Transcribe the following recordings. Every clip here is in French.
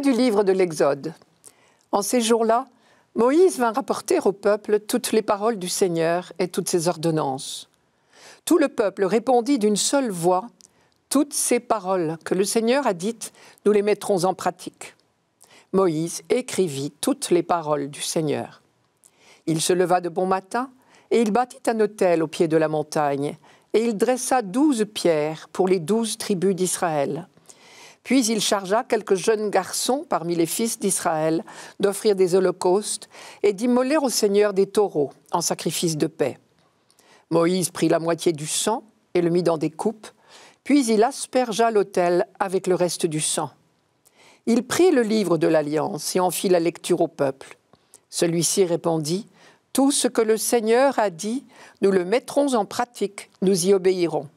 du livre de l'Exode. En ces jours-là, Moïse vint rapporter au peuple toutes les paroles du Seigneur et toutes ses ordonnances. Tout le peuple répondit d'une seule voix Toutes ces paroles que le Seigneur a dites, nous les mettrons en pratique. Moïse écrivit toutes les paroles du Seigneur. Il se leva de bon matin, et il bâtit un autel au pied de la montagne, et il dressa douze pierres pour les douze tribus d'Israël. Puis il chargea quelques jeunes garçons parmi les fils d'Israël d'offrir des holocaustes et d'immoler au Seigneur des taureaux en sacrifice de paix. Moïse prit la moitié du sang et le mit dans des coupes, puis il aspergea l'autel avec le reste du sang. Il prit le livre de l'Alliance et en fit la lecture au peuple. Celui-ci répondit, Tout ce que le Seigneur a dit, nous le mettrons en pratique, nous y obéirons.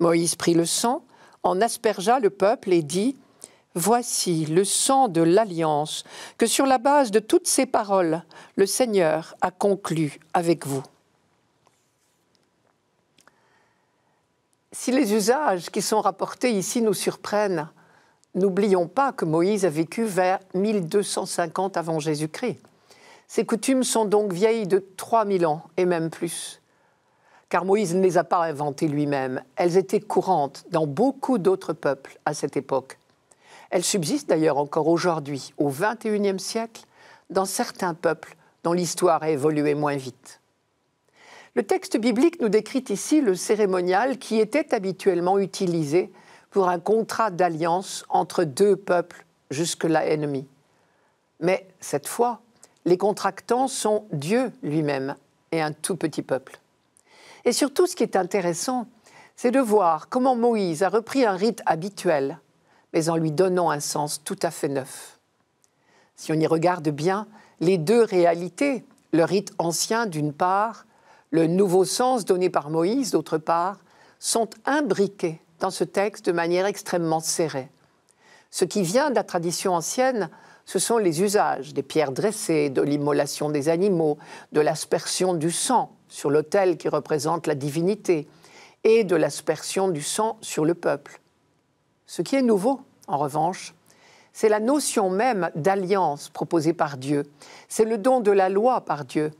Moïse prit le sang, en aspergea le peuple et dit Voici le sang de l'alliance que sur la base de toutes ces paroles, le Seigneur a conclu avec vous. Si les usages qui sont rapportés ici nous surprennent, n'oublions pas que Moïse a vécu vers 1250 avant Jésus-Christ. Ces coutumes sont donc vieilles de 3000 ans et même plus car Moïse ne les a pas inventées lui-même. Elles étaient courantes dans beaucoup d'autres peuples à cette époque. Elles subsistent d'ailleurs encore aujourd'hui, au XXIe siècle, dans certains peuples dont l'histoire a évolué moins vite. Le texte biblique nous décrit ici le cérémonial qui était habituellement utilisé pour un contrat d'alliance entre deux peuples jusque-là ennemis. Mais cette fois, les contractants sont Dieu lui-même et un tout petit peuple. Et surtout, ce qui est intéressant, c'est de voir comment Moïse a repris un rite habituel, mais en lui donnant un sens tout à fait neuf. Si on y regarde bien, les deux réalités, le rite ancien d'une part, le nouveau sens donné par Moïse d'autre part, sont imbriquées dans ce texte de manière extrêmement serrée. Ce qui vient de la tradition ancienne, ce sont les usages des pierres dressées, de l'immolation des animaux, de l'aspersion du sang, sur l'autel qui représente la divinité et de l'aspersion du sang sur le peuple. Ce qui est nouveau, en revanche, c'est la notion même d'alliance proposée par Dieu, c'est le don de la loi par Dieu,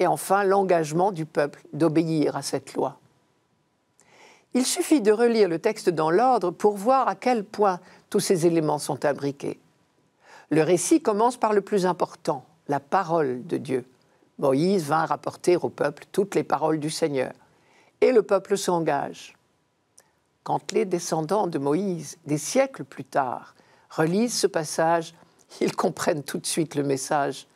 et enfin l'engagement du peuple d'obéir à cette loi. Il suffit de relire le texte dans l'ordre pour voir à quel point tous ces éléments sont abriqués. Le récit commence par le plus important, la parole de Dieu. Moïse vint rapporter au peuple toutes les paroles du Seigneur. Et le peuple s'engage. Quand les descendants de Moïse, des siècles plus tard, relisent ce passage, ils comprennent tout de suite le message.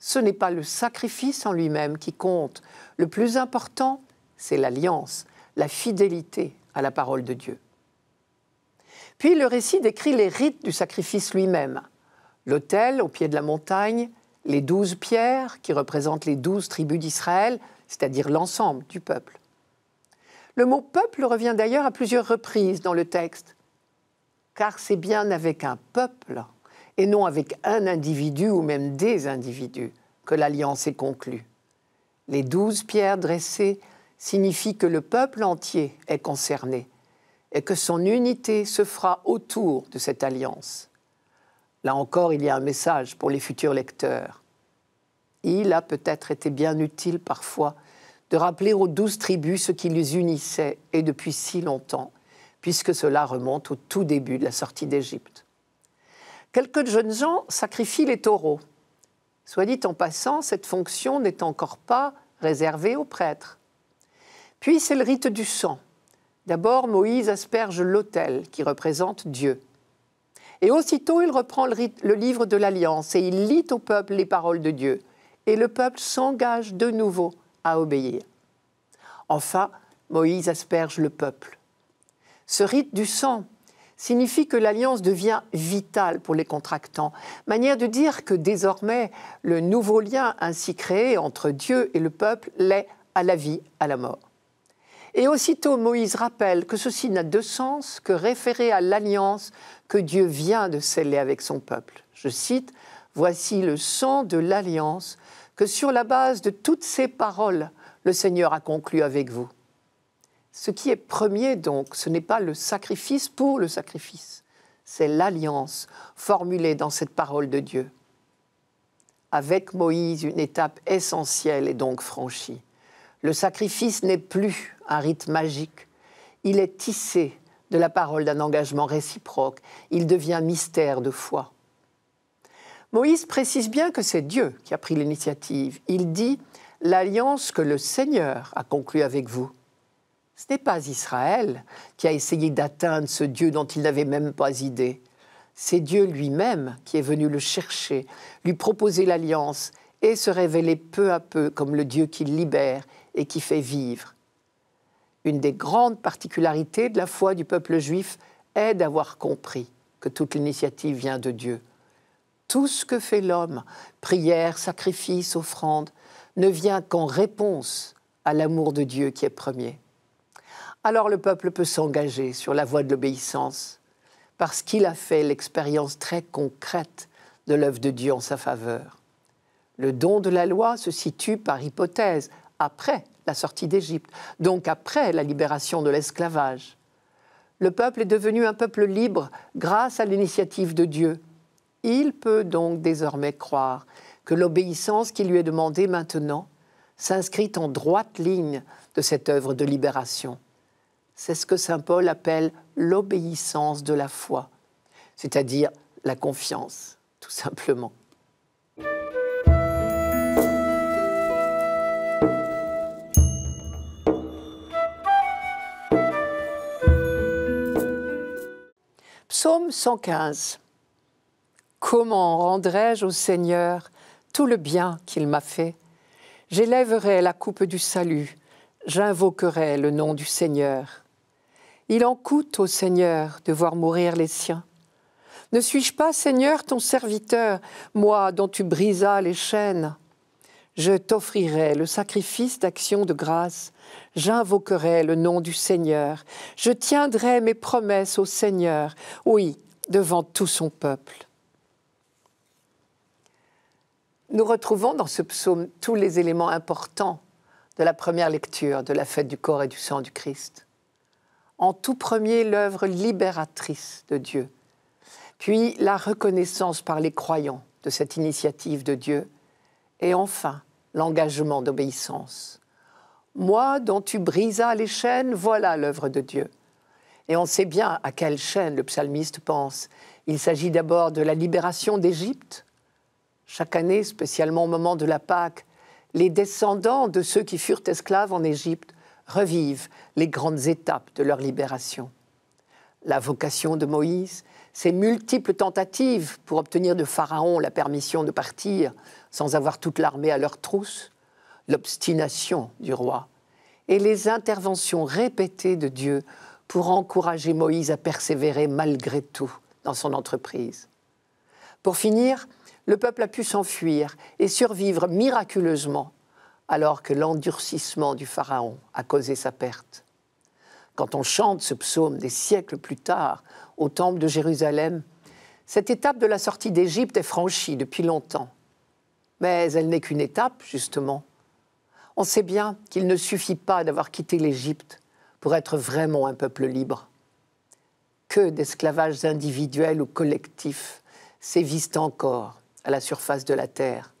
Ce n'est pas le sacrifice en lui-même qui compte. Le plus important, c'est l'alliance, la fidélité à la parole de Dieu. Puis le récit décrit les rites du sacrifice lui-même. L'autel au pied de la montagne, les douze pierres qui représentent les douze tribus d'Israël, c'est-à-dire l'ensemble du peuple. Le mot peuple revient d'ailleurs à plusieurs reprises dans le texte, car c'est bien avec un peuple et non avec un individu ou même des individus que l'alliance est conclue. Les douze pierres dressées signifient que le peuple entier est concerné et que son unité se fera autour de cette alliance. Là encore, il y a un message pour les futurs lecteurs. Il a peut-être été bien utile parfois de rappeler aux douze tribus ce qui les unissait et depuis si longtemps, puisque cela remonte au tout début de la sortie d'Égypte. Quelques jeunes gens sacrifient les taureaux. Soit dit en passant, cette fonction n'est encore pas réservée aux prêtres. Puis c'est le rite du sang. D'abord, Moïse asperge l'autel qui représente Dieu. Et aussitôt, il reprend le, livre de l'Alliance et il lit au peuple les paroles de Dieu. Et le peuple s'engage de nouveau à obéir. Enfin, Moïse asperge le peuple. Ce rite du sang signifie que l'alliance devient vitale pour les contractants, manière de dire que désormais le nouveau lien ainsi créé entre Dieu et le peuple l'est à la vie, à la mort. Et aussitôt, Moïse rappelle que ceci n'a de sens que référé à l'alliance que Dieu vient de sceller avec son peuple. Je cite, Voici le sang de l'alliance que sur la base de toutes ces paroles, le Seigneur a conclu avec vous. Ce qui est premier, donc, ce n'est pas le sacrifice pour le sacrifice, c'est l'alliance formulée dans cette parole de Dieu. Avec Moïse, une étape essentielle est donc franchie. Le sacrifice n'est plus un rite magique. Il est tissé de la parole d'un engagement réciproque. Il devient mystère de foi. Moïse précise bien que c'est Dieu qui a pris l'initiative. Il dit l'alliance que le Seigneur a conclue avec vous. Ce n'est pas Israël qui a essayé d'atteindre ce Dieu dont il n'avait même pas idée. C'est Dieu lui-même qui est venu le chercher, lui proposer l'alliance et se révéler peu à peu comme le Dieu qui libère et qui fait vivre une des grandes particularités de la foi du peuple juif est d'avoir compris que toute l'initiative vient de Dieu. Tout ce que fait l'homme, prière, sacrifice, offrande, ne vient qu'en réponse à l'amour de Dieu qui est premier. Alors le peuple peut s'engager sur la voie de l'obéissance, parce qu'il a fait l'expérience très concrète de l'œuvre de Dieu en sa faveur. Le don de la loi se situe par hypothèse après la sortie d'Égypte, donc après la libération de l'esclavage. Le peuple est devenu un peuple libre grâce à l'initiative de Dieu. Il peut donc désormais croire que l'obéissance qui lui est demandée maintenant s'inscrit en droite ligne de cette œuvre de libération. C'est ce que Saint Paul appelle l'obéissance de la foi, c'est-à-dire la confiance, tout simplement. Psaume 115. Comment rendrai-je au Seigneur tout le bien qu'il m'a fait J'élèverai la coupe du salut, j'invoquerai le nom du Seigneur. Il en coûte au Seigneur de voir mourir les siens. Ne suis-je pas, Seigneur, ton serviteur, moi dont tu brisas les chaînes Je t'offrirai le sacrifice d'action de grâce J'invoquerai le nom du Seigneur, je tiendrai mes promesses au Seigneur, oui, devant tout son peuple. Nous retrouvons dans ce psaume tous les éléments importants de la première lecture de la fête du corps et du sang du Christ. En tout premier, l'œuvre libératrice de Dieu, puis la reconnaissance par les croyants de cette initiative de Dieu, et enfin l'engagement d'obéissance. Moi dont tu brisas les chaînes, voilà l'œuvre de Dieu. Et on sait bien à quelle chaîne le psalmiste pense. Il s'agit d'abord de la libération d'Égypte. Chaque année, spécialement au moment de la Pâque, les descendants de ceux qui furent esclaves en Égypte revivent les grandes étapes de leur libération. La vocation de Moïse, ses multiples tentatives pour obtenir de Pharaon la permission de partir sans avoir toute l'armée à leur trousse, l'obstination du roi et les interventions répétées de Dieu pour encourager Moïse à persévérer malgré tout dans son entreprise. Pour finir, le peuple a pu s'enfuir et survivre miraculeusement alors que l'endurcissement du Pharaon a causé sa perte. Quand on chante ce psaume des siècles plus tard au temple de Jérusalem, cette étape de la sortie d'Égypte est franchie depuis longtemps. Mais elle n'est qu'une étape, justement. On sait bien qu'il ne suffit pas d'avoir quitté l'Égypte pour être vraiment un peuple libre. Que d'esclavages individuels ou collectifs sévissent encore à la surface de la terre.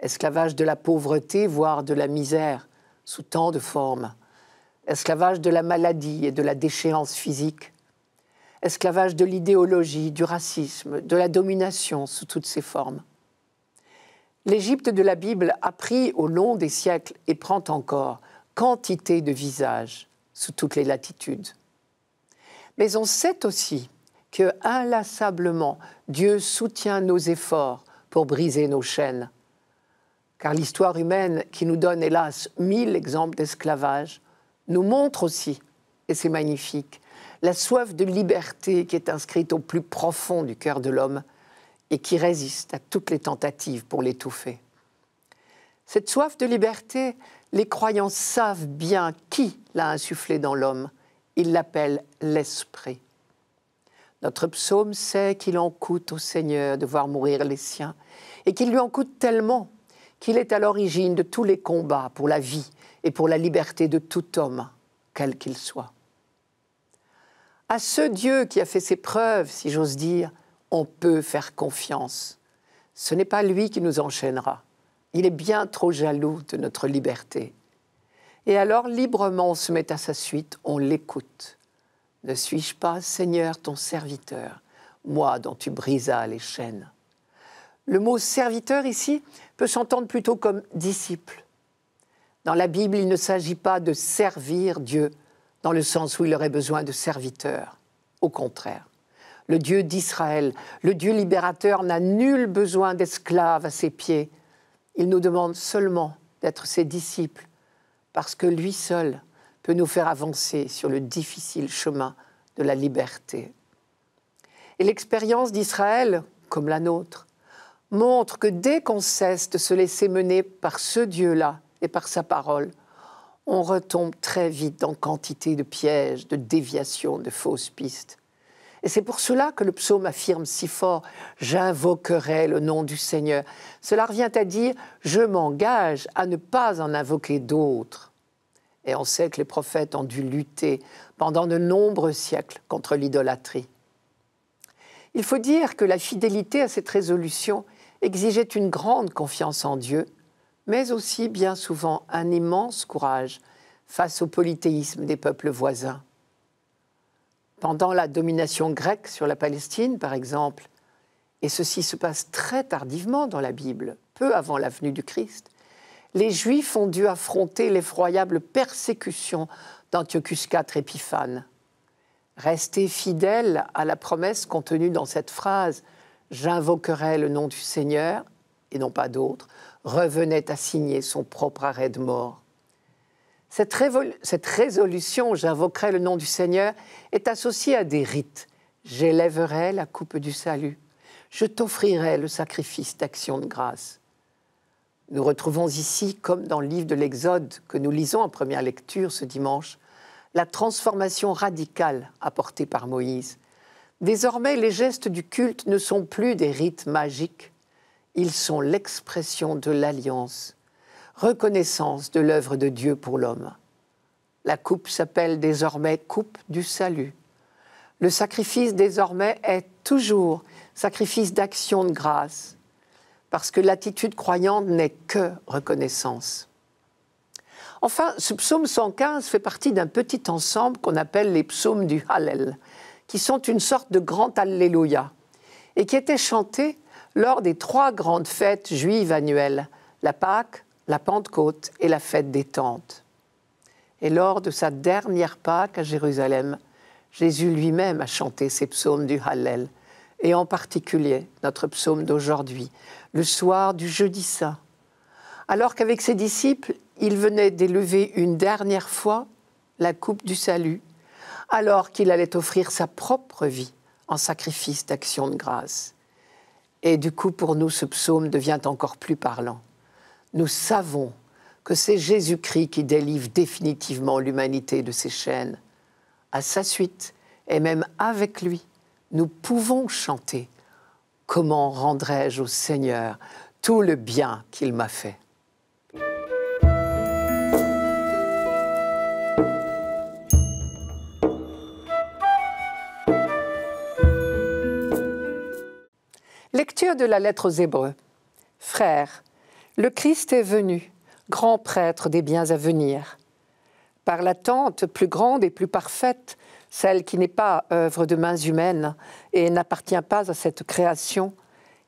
Esclavage de la pauvreté, voire de la misère, sous tant de formes. Esclavage de la maladie et de la déchéance physique. Esclavage de l'idéologie, du racisme, de la domination sous toutes ses formes. L'Égypte de la Bible a pris au long des siècles et prend encore quantité de visages sous toutes les latitudes. Mais on sait aussi que inlassablement Dieu soutient nos efforts pour briser nos chaînes. Car l'histoire humaine, qui nous donne hélas mille exemples d'esclavage, nous montre aussi, et c'est magnifique, la soif de liberté qui est inscrite au plus profond du cœur de l'homme et qui résiste à toutes les tentatives pour l'étouffer. Cette soif de liberté, les croyants savent bien qui l'a insufflée dans l'homme. Ils l'appellent l'esprit. Notre psaume sait qu'il en coûte au Seigneur de voir mourir les siens, et qu'il lui en coûte tellement qu'il est à l'origine de tous les combats pour la vie et pour la liberté de tout homme, quel qu'il soit. À ce Dieu qui a fait ses preuves, si j'ose dire, on peut faire confiance. Ce n'est pas lui qui nous enchaînera. Il est bien trop jaloux de notre liberté. Et alors librement on se met à sa suite, on l'écoute. Ne suis-je pas, Seigneur, ton serviteur, moi dont tu brisas les chaînes Le mot serviteur ici peut s'entendre plutôt comme disciple. Dans la Bible, il ne s'agit pas de servir Dieu dans le sens où il aurait besoin de serviteurs. Au contraire, le Dieu d'Israël, le Dieu libérateur n'a nul besoin d'esclaves à ses pieds. Il nous demande seulement d'être ses disciples, parce que lui seul peut nous faire avancer sur le difficile chemin de la liberté. Et l'expérience d'Israël, comme la nôtre, montre que dès qu'on cesse de se laisser mener par ce Dieu-là et par sa parole, on retombe très vite dans quantité de pièges, de déviations, de fausses pistes. Et c'est pour cela que le psaume affirme si fort ⁇ J'invoquerai le nom du Seigneur ⁇ Cela revient à dire ⁇ Je m'engage à ne pas en invoquer d'autres ⁇ Et on sait que les prophètes ont dû lutter pendant de nombreux siècles contre l'idolâtrie. Il faut dire que la fidélité à cette résolution exigeait une grande confiance en Dieu, mais aussi bien souvent un immense courage face au polythéisme des peuples voisins pendant la domination grecque sur la Palestine, par exemple. Et ceci se passe très tardivement dans la Bible, peu avant la venue du Christ. Les Juifs ont dû affronter l'effroyable persécution d'Antiochus IV Épiphane. Rester fidèle à la promesse contenue dans cette phrase J'invoquerai le nom du Seigneur, et non pas d'autre, revenait à signer son propre arrêt de mort. Cette, résolution, j'invoquerai le nom du Seigneur, est associée à des rites. J'élèverai la coupe du salut. Je t'offrirai le sacrifice d'action de grâce. Nous retrouvons ici, comme dans le livre de l'Exode que nous lisons en première lecture ce dimanche, la transformation radicale apportée par Moïse. Désormais, les gestes du culte ne sont plus des rites magiques, ils sont l'expression de l'alliance reconnaissance de l'œuvre de Dieu pour l'homme. La coupe s'appelle désormais coupe du salut. Le sacrifice désormais est toujours sacrifice d'action de grâce, parce que l'attitude croyante n'est que reconnaissance. Enfin, ce psaume 115 fait partie d'un petit ensemble qu'on appelle les psaumes du Hallel, qui sont une sorte de grand Alléluia, et qui étaient chantés lors des trois grandes fêtes juives annuelles, la Pâque, la Pentecôte et la fête des tentes. Et lors de sa dernière Pâque à Jérusalem, Jésus lui-même a chanté ses psaumes du Hallel, et en particulier notre psaume d'aujourd'hui, le soir du jeudi saint. Alors qu'avec ses disciples, il venait d'élever une dernière fois la coupe du salut, alors qu'il allait offrir sa propre vie en sacrifice d'action de grâce. Et du coup, pour nous, ce psaume devient encore plus parlant nous savons que c'est Jésus-Christ qui délivre définitivement l'humanité de ses chaînes. À sa suite, et même avec lui, nous pouvons chanter Comment rendrai-je au Seigneur tout le bien qu'il m'a fait Lecture de la lettre aux Hébreux. Frères, le Christ est venu, grand prêtre des biens à venir. Par l'attente plus grande et plus parfaite, celle qui n'est pas œuvre de mains humaines et n'appartient pas à cette création,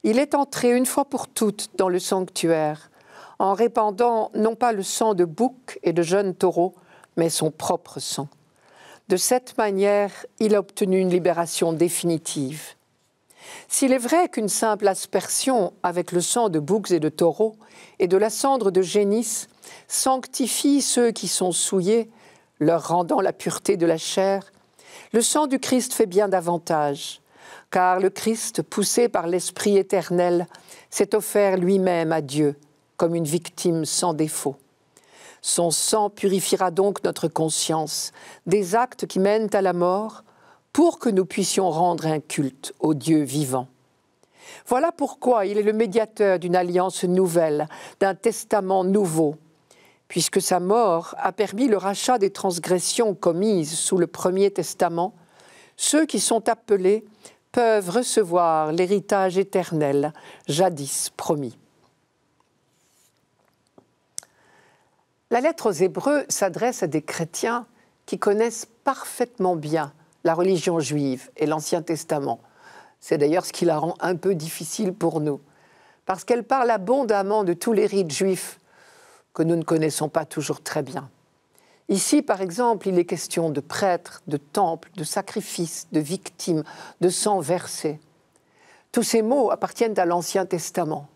il est entré une fois pour toutes dans le sanctuaire, en répandant non pas le sang de boucs et de jeunes taureaux, mais son propre sang. De cette manière, il a obtenu une libération définitive. S'il est vrai qu'une simple aspersion avec le sang de boucs et de taureaux et de la cendre de génisse sanctifie ceux qui sont souillés, leur rendant la pureté de la chair, le sang du Christ fait bien davantage, car le Christ, poussé par l'Esprit éternel, s'est offert lui-même à Dieu comme une victime sans défaut. Son sang purifiera donc notre conscience des actes qui mènent à la mort pour que nous puissions rendre un culte au Dieu vivant. Voilà pourquoi il est le médiateur d'une alliance nouvelle, d'un testament nouveau, puisque sa mort a permis le rachat des transgressions commises sous le Premier Testament, ceux qui sont appelés peuvent recevoir l'héritage éternel jadis promis. La lettre aux Hébreux s'adresse à des chrétiens qui connaissent parfaitement bien la religion juive et l'Ancien Testament. C'est d'ailleurs ce qui la rend un peu difficile pour nous, parce qu'elle parle abondamment de tous les rites juifs que nous ne connaissons pas toujours très bien. Ici, par exemple, il est question de prêtres, de temples, de sacrifices, de victimes, de sang versé. Tous ces mots appartiennent à l'Ancien Testament.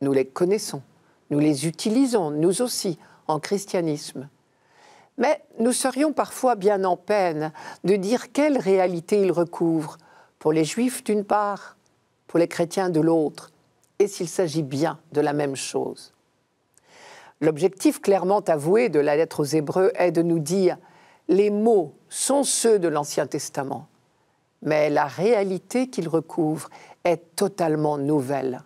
Nous les connaissons, nous les utilisons, nous aussi, en christianisme. Mais nous serions parfois bien en peine de dire quelle réalité il recouvre, pour les juifs d'une part, pour les chrétiens de l'autre, et s'il s'agit bien de la même chose. L'objectif clairement avoué de la lettre aux Hébreux est de nous dire les mots sont ceux de l'Ancien Testament, mais la réalité qu'ils recouvrent est totalement nouvelle.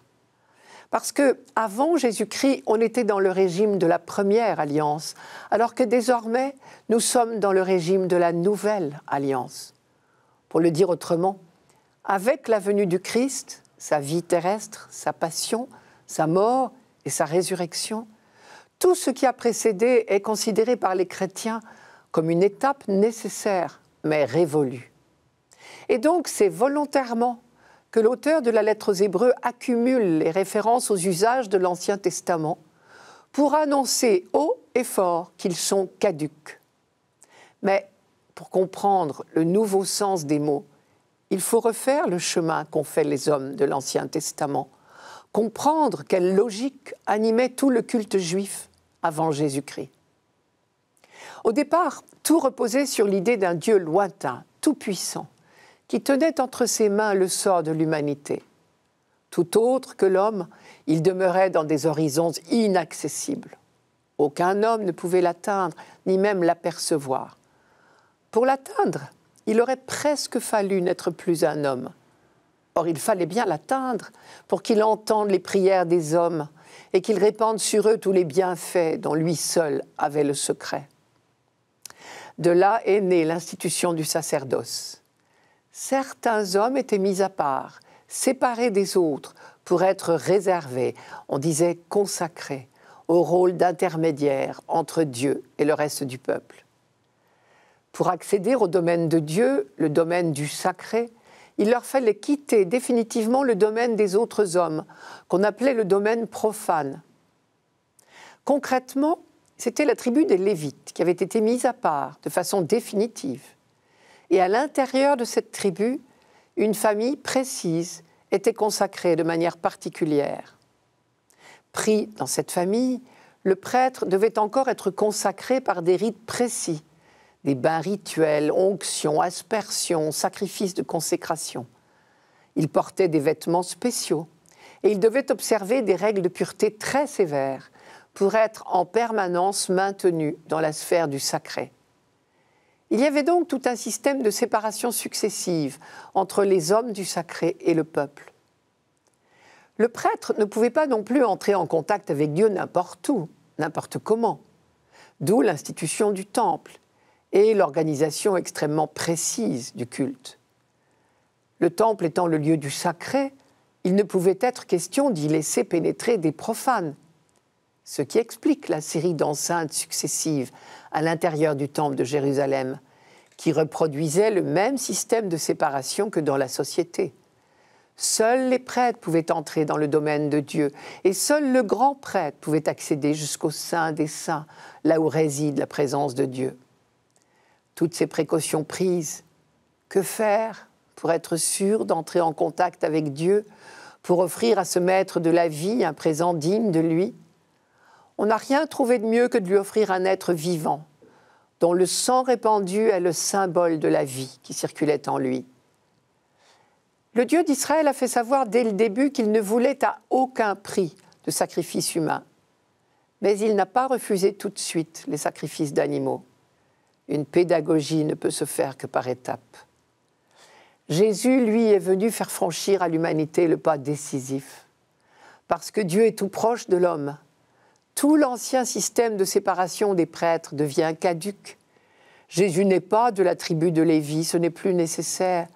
Parce que avant Jésus-Christ, on était dans le régime de la première alliance, alors que désormais, nous sommes dans le régime de la nouvelle alliance. Pour le dire autrement, avec la venue du Christ, sa vie terrestre, sa passion, sa mort et sa résurrection, tout ce qui a précédé est considéré par les chrétiens comme une étape nécessaire, mais révolue. Et donc c'est volontairement que l'auteur de la lettre aux Hébreux accumule les références aux usages de l'Ancien Testament pour annoncer haut et fort qu'ils sont caduques. Mais pour comprendre le nouveau sens des mots, il faut refaire le chemin qu'ont fait les hommes de l'Ancien Testament, comprendre quelle logique animait tout le culte juif avant Jésus-Christ. Au départ, tout reposait sur l'idée d'un Dieu lointain, tout-puissant, qui tenait entre ses mains le sort de l'humanité. Tout autre que l'homme, il demeurait dans des horizons inaccessibles. Aucun homme ne pouvait l'atteindre, ni même l'apercevoir. Pour l'atteindre, il aurait presque fallu n'être plus un homme. Or, il fallait bien l'atteindre pour qu'il entende les prières des hommes et qu'il répande sur eux tous les bienfaits dont lui seul avait le secret. De là est née l'institution du sacerdoce certains hommes étaient mis à part, séparés des autres, pour être réservés, on disait consacrés, au rôle d'intermédiaire entre Dieu et le reste du peuple. Pour accéder au domaine de Dieu, le domaine du sacré, il leur fallait quitter définitivement le domaine des autres hommes, qu'on appelait le domaine profane. Concrètement, c'était la tribu des Lévites qui avait été mise à part de façon définitive. Et à l'intérieur de cette tribu, une famille précise était consacrée de manière particulière. Pris dans cette famille, le prêtre devait encore être consacré par des rites précis, des bains rituels, onctions, aspersions, sacrifices de consécration. Il portait des vêtements spéciaux et il devait observer des règles de pureté très sévères pour être en permanence maintenu dans la sphère du sacré. Il y avait donc tout un système de séparation successive entre les hommes du sacré et le peuple. Le prêtre ne pouvait pas non plus entrer en contact avec Dieu n'importe où, n'importe comment, d'où l'institution du temple et l'organisation extrêmement précise du culte. Le temple étant le lieu du sacré, il ne pouvait être question d'y laisser pénétrer des profanes, ce qui explique la série d'enceintes successives à l'intérieur du temple de Jérusalem, qui reproduisait le même système de séparation que dans la société. Seuls les prêtres pouvaient entrer dans le domaine de Dieu, et seul le grand prêtre pouvait accéder jusqu'au sein des saints, là où réside la présence de Dieu. Toutes ces précautions prises, que faire pour être sûr d'entrer en contact avec Dieu, pour offrir à ce maître de la vie un présent digne de lui on n'a rien trouvé de mieux que de lui offrir un être vivant, dont le sang répandu est le symbole de la vie qui circulait en lui. Le Dieu d'Israël a fait savoir dès le début qu'il ne voulait à aucun prix de sacrifice humain. Mais il n'a pas refusé tout de suite les sacrifices d'animaux. Une pédagogie ne peut se faire que par étapes. Jésus, lui, est venu faire franchir à l'humanité le pas décisif, parce que Dieu est tout proche de l'homme tout l'ancien système de séparation des prêtres devient caduque. Jésus n'est pas de la tribu de Lévi, ce n'est plus nécessaire.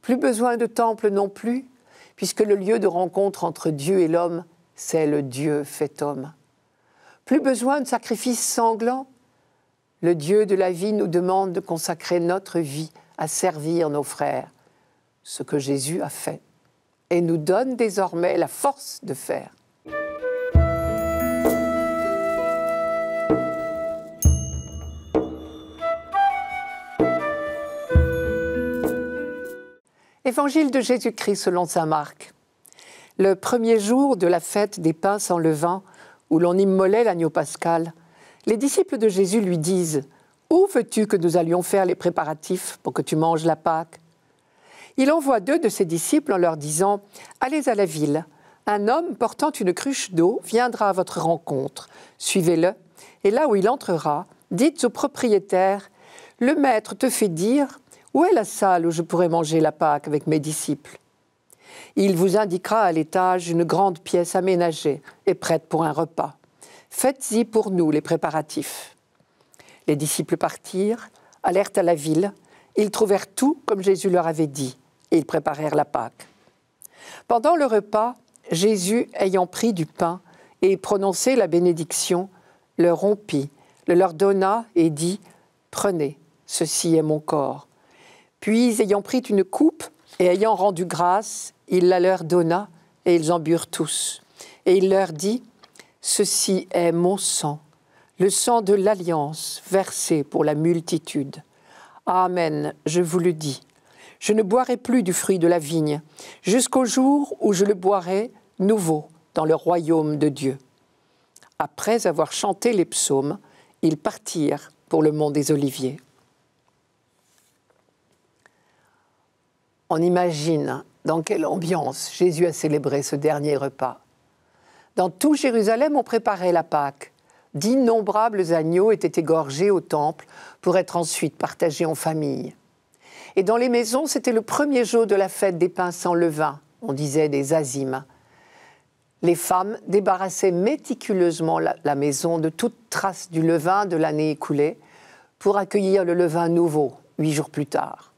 Plus besoin de temple non plus, puisque le lieu de rencontre entre Dieu et l'homme, c'est le Dieu fait homme. Plus besoin de sacrifices sanglants. Le Dieu de la vie nous demande de consacrer notre vie à servir nos frères, ce que Jésus a fait, et nous donne désormais la force de faire. Évangile de Jésus-Christ selon saint Marc. Le premier jour de la fête des pains sans levain, où l'on immolait l'agneau pascal, les disciples de Jésus lui disent Où veux-tu que nous allions faire les préparatifs pour que tu manges la Pâque Il envoie deux de ses disciples en leur disant Allez à la ville. Un homme portant une cruche d'eau viendra à votre rencontre. Suivez-le, et là où il entrera, dites au propriétaire Le maître te fait dire où est la salle où je pourrai manger la Pâque avec mes disciples Il vous indiquera à l'étage une grande pièce aménagée et prête pour un repas. Faites-y pour nous les préparatifs. Les disciples partirent, allèrent à la ville. Ils trouvèrent tout comme Jésus leur avait dit, et ils préparèrent la Pâque. Pendant le repas, Jésus, ayant pris du pain et prononcé la bénédiction, le rompit, le leur donna et dit Prenez, ceci est mon corps. Puis, ayant pris une coupe et ayant rendu grâce, il la leur donna, et ils en burent tous. Et il leur dit, Ceci est mon sang, le sang de l'alliance versé pour la multitude. Amen, je vous le dis. Je ne boirai plus du fruit de la vigne, jusqu'au jour où je le boirai nouveau dans le royaume de Dieu. Après avoir chanté les psaumes, ils partirent pour le mont des Oliviers. on imagine dans quelle ambiance Jésus a célébré ce dernier repas. Dans tout Jérusalem, on préparait la Pâque. D'innombrables agneaux étaient égorgés au temple pour être ensuite partagés en famille. Et dans les maisons, c'était le premier jour de la fête des pains sans levain, on disait des azimes. Les femmes débarrassaient méticuleusement la maison de toute trace du levain de l'année écoulée pour accueillir le levain nouveau, huit jours plus tard.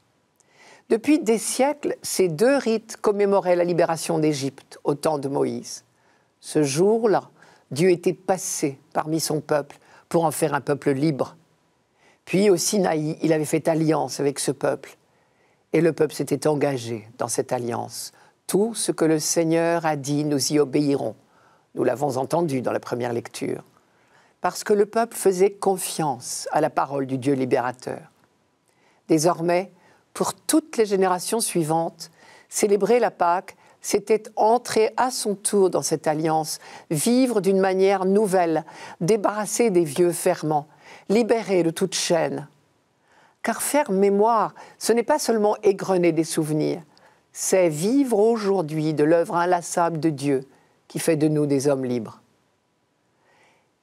Depuis des siècles, ces deux rites commémoraient la libération d'Égypte au temps de Moïse. Ce jour-là, Dieu était passé parmi son peuple pour en faire un peuple libre. Puis au Sinaï, il avait fait alliance avec ce peuple. Et le peuple s'était engagé dans cette alliance. Tout ce que le Seigneur a dit, nous y obéirons. Nous l'avons entendu dans la première lecture. Parce que le peuple faisait confiance à la parole du Dieu libérateur. Désormais, pour toutes les générations suivantes. Célébrer la Pâque, c'était entrer à son tour dans cette alliance, vivre d'une manière nouvelle, débarrasser des vieux ferments, libérer de toute chaîne. Car faire mémoire, ce n'est pas seulement égrener des souvenirs, c'est vivre aujourd'hui de l'œuvre inlassable de Dieu qui fait de nous des hommes libres.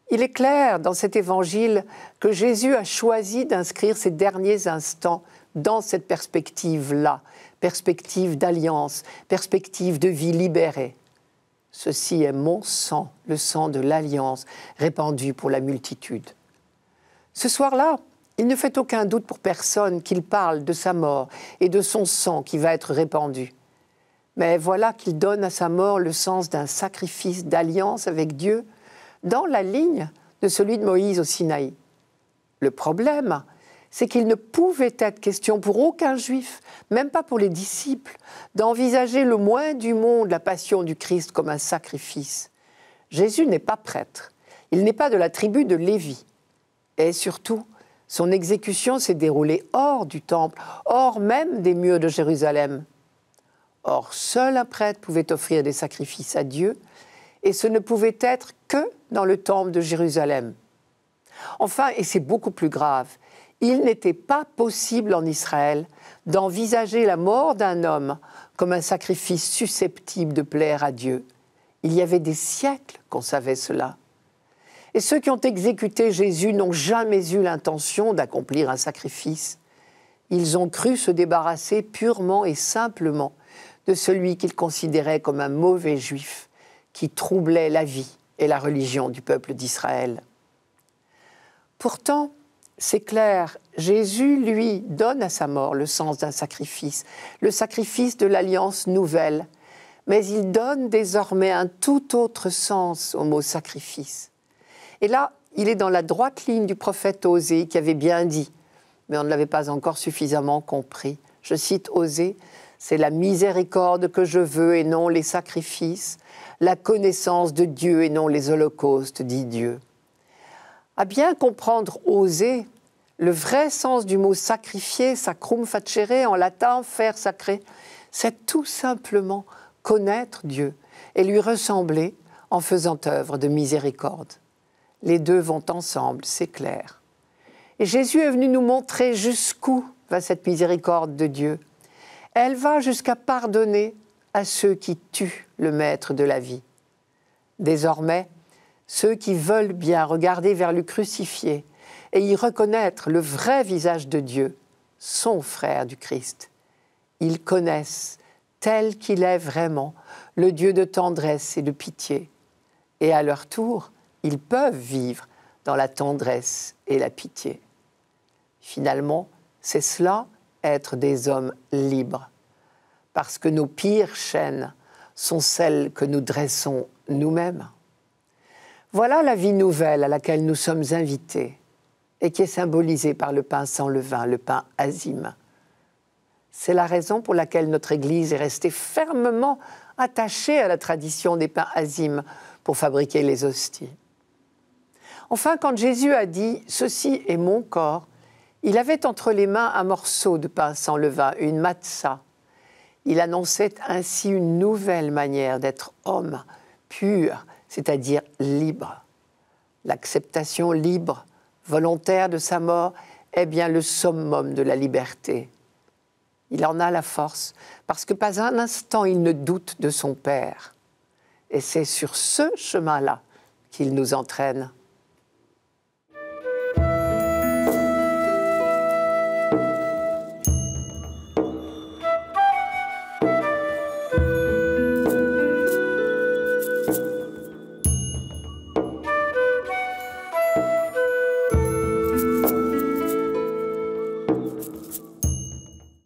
Il est clair dans cet évangile que Jésus a choisi d'inscrire ses derniers instants dans cette perspective-là, perspective d'alliance, perspective de vie libérée. Ceci est mon sang, le sang de l'alliance, répandu pour la multitude. Ce soir-là, il ne fait aucun doute pour personne qu'il parle de sa mort et de son sang qui va être répandu. Mais voilà qu'il donne à sa mort le sens d'un sacrifice d'alliance avec Dieu, dans la ligne de celui de Moïse au Sinaï. Le problème, c'est qu'il ne pouvait être question pour aucun juif, même pas pour les disciples, d'envisager le moins du monde la passion du Christ comme un sacrifice. Jésus n'est pas prêtre, il n'est pas de la tribu de Lévi. Et surtout, son exécution s'est déroulée hors du temple, hors même des murs de Jérusalem. Or, seul un prêtre pouvait offrir des sacrifices à Dieu, et ce ne pouvait être que dans le temple de Jérusalem. Enfin, et c'est beaucoup plus grave, il n'était pas possible en Israël d'envisager la mort d'un homme comme un sacrifice susceptible de plaire à Dieu. Il y avait des siècles qu'on savait cela. Et ceux qui ont exécuté Jésus n'ont jamais eu l'intention d'accomplir un sacrifice. Ils ont cru se débarrasser purement et simplement de celui qu'ils considéraient comme un mauvais juif qui troublait la vie et la religion du peuple d'Israël. Pourtant, c'est clair. Jésus, lui, donne à sa mort le sens d'un sacrifice, le sacrifice de l'alliance nouvelle. Mais il donne désormais un tout autre sens au mot sacrifice. Et là, il est dans la droite ligne du prophète Osée qui avait bien dit, mais on ne l'avait pas encore suffisamment compris. Je cite Osée, c'est la miséricorde que je veux et non les sacrifices, la connaissance de Dieu et non les holocaustes, dit Dieu. À bien comprendre Osée, le vrai sens du mot sacrifier, sacrum facere en latin, faire sacré, c'est tout simplement connaître Dieu et lui ressembler en faisant œuvre de miséricorde. Les deux vont ensemble, c'est clair. Et Jésus est venu nous montrer jusqu'où va cette miséricorde de Dieu. Elle va jusqu'à pardonner à ceux qui tuent le maître de la vie. Désormais, ceux qui veulent bien regarder vers le crucifié et y reconnaître le vrai visage de Dieu, son frère du Christ. Ils connaissent, tel qu'il est vraiment, le Dieu de tendresse et de pitié. Et à leur tour, ils peuvent vivre dans la tendresse et la pitié. Finalement, c'est cela, être des hommes libres. Parce que nos pires chaînes sont celles que nous dressons nous-mêmes. Voilà la vie nouvelle à laquelle nous sommes invités et qui est symbolisé par le pain sans levain, le pain azime. C'est la raison pour laquelle notre Église est restée fermement attachée à la tradition des pains azimes pour fabriquer les hosties. Enfin, quand Jésus a dit ⁇ Ceci est mon corps ⁇ il avait entre les mains un morceau de pain sans levain, une matza. Il annonçait ainsi une nouvelle manière d'être homme, pur, c'est-à-dire libre. L'acceptation libre volontaire de sa mort est bien le summum de la liberté. Il en a la force, parce que pas un instant il ne doute de son Père. Et c'est sur ce chemin-là qu'il nous entraîne.